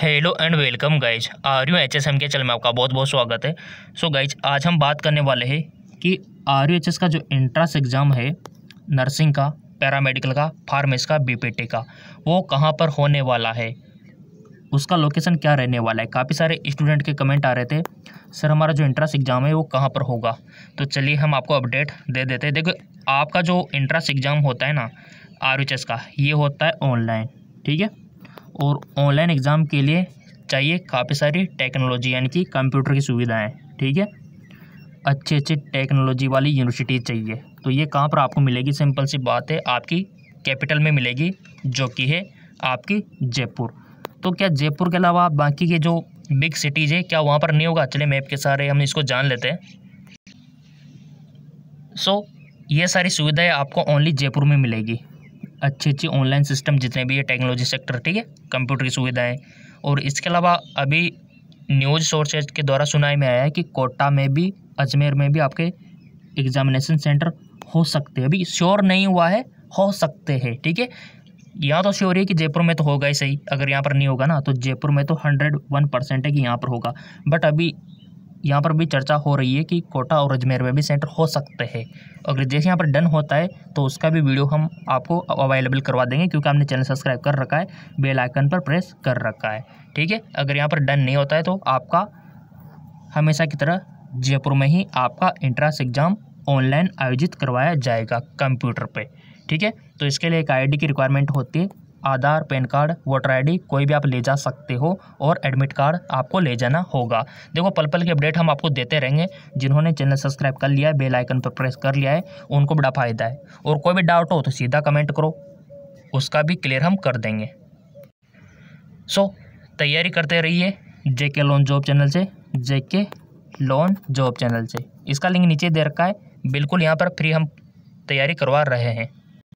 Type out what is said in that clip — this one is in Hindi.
hello and welcome guys R U H S M के चल में आपका बहुत बहुत स्वागत है सो so गाइज आज हम बात करने वाले हैं कि आर यू एच एस का जो एंट्रेंस एग्ज़ाम है नर्सिंग का पैरामेडिकल का फार्मेस का बी पी टी का वो कहाँ पर होने वाला है उसका लोकेशन क्या रहने वाला है काफ़ी सारे स्टूडेंट के कमेंट आ रहे थे सर हमारा जो इंट्रेंस एग्ज़ाम है वो कहाँ पर होगा तो चलिए हम आपको अपडेट दे देते हैं देखो आपका जो एंट्रेंस एग्ज़ाम होता है ना आर का ये होता है ऑनलाइन ठीक है और ऑनलाइन एग्ज़ाम के लिए चाहिए काफ़ी सारी टेक्नोलॉजी यानी कि कंप्यूटर की सुविधाएं ठीक है अच्छी अच्छी टेक्नोलॉजी वाली यूनिवर्सिटीज़ चाहिए तो ये कहाँ पर आपको मिलेगी सिंपल सी बात है आपकी कैपिटल में मिलेगी जो कि है आपकी जयपुर तो क्या जयपुर के अलावा बाकी के जो बिग सिटीज़ हैं क्या वहाँ पर नहीं होगा चले मैप के सारे हम इसको जान लेते हैं सो so, ये सारी सुविधाएं आपको ओनली जयपुर में मिलेगी अच्छे अच्छे ऑनलाइन सिस्टम जितने भी है टेक्नोलॉजी सेक्टर ठीक है कंप्यूटर की सुविधाएँ और इसके अलावा अभी न्यूज सोर्सेज के द्वारा सुनाई में आया है कि कोटा में भी अजमेर में भी आपके एग्जामिनेशन सेंटर हो सकते हैं अभी श्योर नहीं हुआ है हो सकते हैं ठीक है यहाँ तो श्योर है कि जयपुर में तो होगा ही सही अगर यहाँ पर नहीं होगा ना तो जयपुर में तो हंड्रेड वन परसेंट है कि यहाँ पर होगा बट अभी यहाँ पर भी चर्चा हो रही है कि कोटा और अजमेर में भी सेंटर हो सकते हैं अगर जैसे यहाँ पर डन होता है तो उसका भी वीडियो हम आपको अवेलेबल करवा देंगे क्योंकि हमने चैनल सब्सक्राइब कर रखा है बेल आइकन पर प्रेस कर रखा है ठीक है अगर यहाँ पर डन नहीं होता है तो आपका हमेशा की तरह जयपुर में ही आपका इंट्रांस एग्ज़ाम ऑनलाइन आयोजित करवाया जाएगा कंप्यूटर पर ठीक है तो इसके लिए एक आई की रिक्वायरमेंट होती है Aadhaar PAN card voter ID कोई भी आप ले जा सकते हो और एडमिट कार्ड आपको ले जाना होगा देखो पल पल की अपडेट हम आपको देते रहेंगे जिन्होंने चैनल सब्सक्राइब कर लिया है बेल आइकन पर प्रेस कर लिया है उनको बड़ा फ़ायदा है और कोई भी डाउट हो तो सीधा कमेंट करो उसका भी क्लियर हम कर देंगे सो so, तैयारी करते रहिए जे के लोन जॉब चैनल से जे के लोन जॉब चैनल से इसका लिंक नीचे दे रखा है बिल्कुल यहाँ पर फ्री हम तैयारी करवा रहे हैं